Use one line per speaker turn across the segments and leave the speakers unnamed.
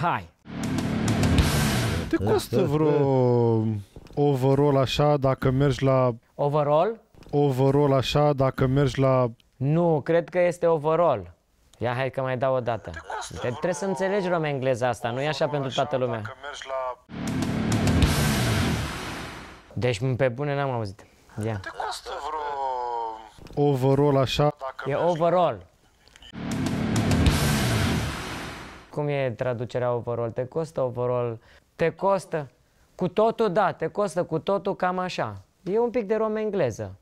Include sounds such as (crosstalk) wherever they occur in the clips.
hai! Te costă vreo overall așa dacă mergi la... Overall? Overall așa dacă mergi la... Nu, cred că este overall. Ia hai că mai dau o dată. Te trebuie să înțelegi romă engleza asta, nu e așa pentru toată lumea. La... Deci pe bune n-am auzit. Ia. Te costă vreo... Overall așa? Dacă e overall. Cum e traducerea overall? Te costă overall? Te costă? Cu totul, da, te costă cu totul cam așa. E un pic de romă engleză.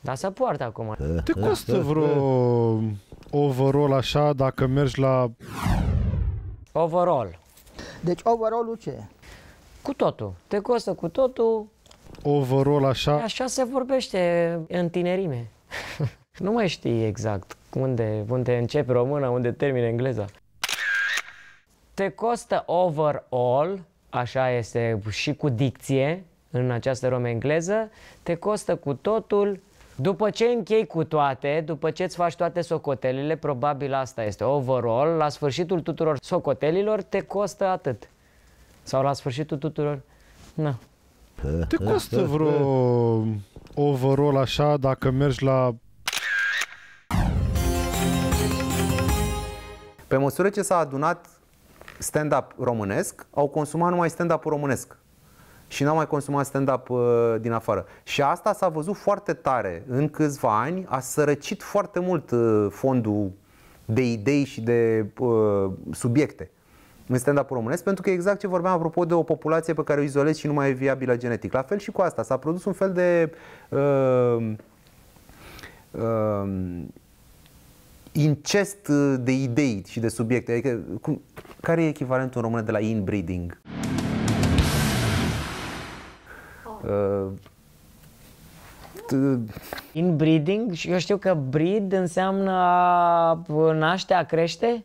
Dar se poartă acum. Te costă vreo overall așa dacă mergi la... Overall. Deci overall-ul ce e? Cu totul. Te costă cu totul. Overall așa? Așa se vorbește în tinerime. (laughs) nu mai știi exact unde, unde începe româna, unde termină engleza te costă overall, așa este și cu dicție în această romă engleză, te costă cu totul după ce închei cu toate, după ce îți faci toate socotelile, probabil asta este overall, la sfârșitul tuturor socotelilor te costă atât. Sau la sfârșitul tuturor, Nu. Te costă vreo overall așa dacă mergi la
Pe măsură ce s-a adunat stand-up românesc, au consumat numai stand-up românesc și n-au mai consumat stand-up uh, din afară. Și asta s-a văzut foarte tare în câțiva ani, a sărăcit foarte mult uh, fondul de idei și de uh, subiecte în stand-up românesc, pentru că exact ce vorbeam apropo de o populație pe care o izolezi și nu mai e viabilă genetic. La fel și cu asta, s-a produs un fel de uh, uh, incest uh, de idei și de subiecte. Adică, cum, care e echivalentul în română de la inbreeding? Oh. Uh, Inbreeding? Și eu
știu că breed înseamnă a naște, a crește?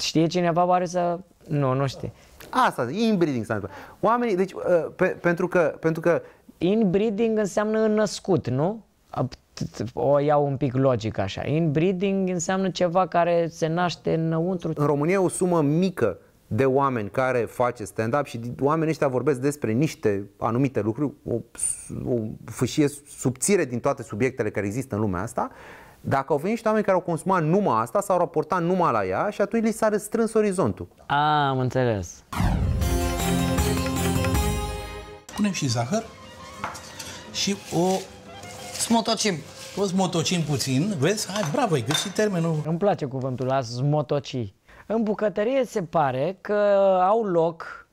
Știe cineva pare să... Nu, nu știe. Asta, inbreeding înseamnă. Oamenii, deci, uh, pe, pentru că... Pentru că... Inbreeding înseamnă născut, nu? o iau un pic logic așa. Inbreeding înseamnă ceva care se naște înăuntru. În România e o sumă mică de oameni care face stand-up și oamenii ăștia vorbesc despre niște anumite lucruri, o, o fâșie subțire din toate subiectele care există în lumea asta, dacă au venit niște oameni care au consumat numai asta, s-au raportat numai la ea și atunci li s-a restrâns orizontul. A, am înțeles. Punem și zahăr și o Smotocim.
O smotocim puțin, vezi? Hai, bravo, ai găsit termenul. Îmi place cuvântul a smotoci. În bucătărie se pare că au loc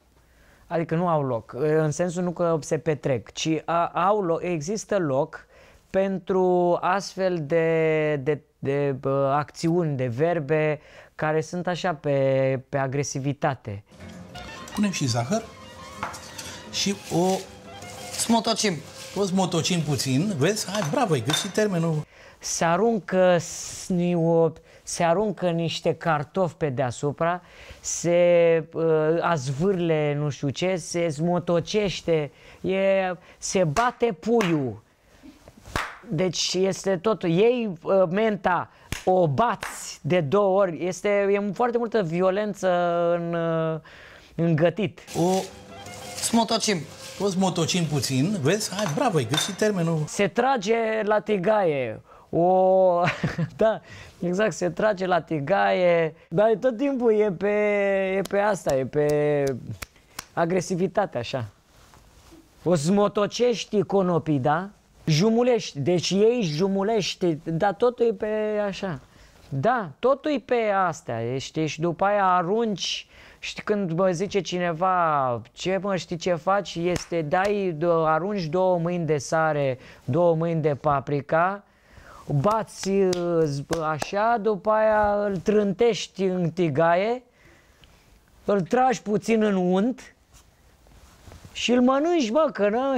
Adică nu au loc, în sensul nu că se petrec, ci au loc, există loc pentru astfel de, de, de, de acțiuni, de verbe care sunt așa pe, pe agresivitate.
Punem și zahăr și o smotocim. O să puțin, vezi? Hai, bravo, ai găsit termenul.
Se aruncă, se aruncă niște cartofi pe deasupra, se uh, azvârle nu știu ce, se zmotocește, e, se bate puiul. Deci este tot. Ei uh, menta, o bați de două ori. Este e foarte multă violență în, uh, în gătit. O smotocim.
Poți motocin puțin, vezi? Hai, bravo, ai găsit termenul.
Se trage la tigaie. O, (laughs) da, exact, se trage la tigaie, dar tot timpul e pe, e pe asta, e pe agresivitate, așa. O smotocești conopii, da? Jumulești, deci ei jumulești, dar totul e pe așa. Da, totul e pe astea, știi, și după aia arunci, știi, când mă zice cineva, ce mă, știi ce faci, este dai, arunci două mâini de sare, două mâini de paprika, bați ă, așa, după aia îl trântești în tigaie, îl tragi puțin în unt și îl mănânci, bă, că nu,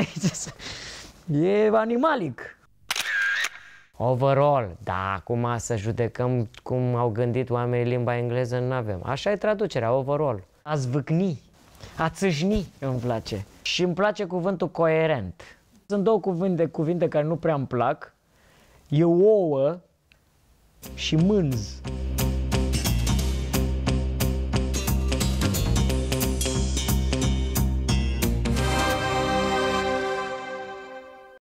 (laughs) e animalic overall, da, acum să judecăm cum au gândit oamenii limba engleză, nu avem. Așa e traducerea, overall. A zvâcni, a țâșni îmi place. Și îmi place cuvântul coerent. Sunt două cuvinte, cuvinte care nu prea îmi plac. E ouă și mânz.